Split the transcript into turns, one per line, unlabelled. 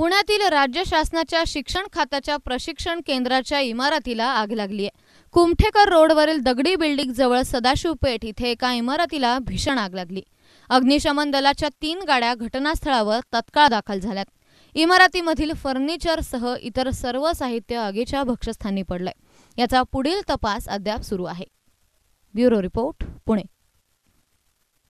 पुण्यातील राज्य शासनाच्या शिक्षण खात्याच्या प्रशिक्षण केंद्राच्या इमारतीला आग लागली आहे कुमठेकर रोडवरील दगडी बिल्डिंग जवळ सदाशिव पेठ इथे एका इमारतीला भीषण आग लागली अग्निशमन दलाच्या तीन गाड्या घटनास्थळावर तत्काळ दाखल झाल्यात इमारतीमधील फर्निचरसह इतर सर्व साहित्य आगीच्या भक्षस्थानी पडलंय याचा पुढील तपास अद्याप सुरू आहे ब्युरो रिपोर्ट पुणे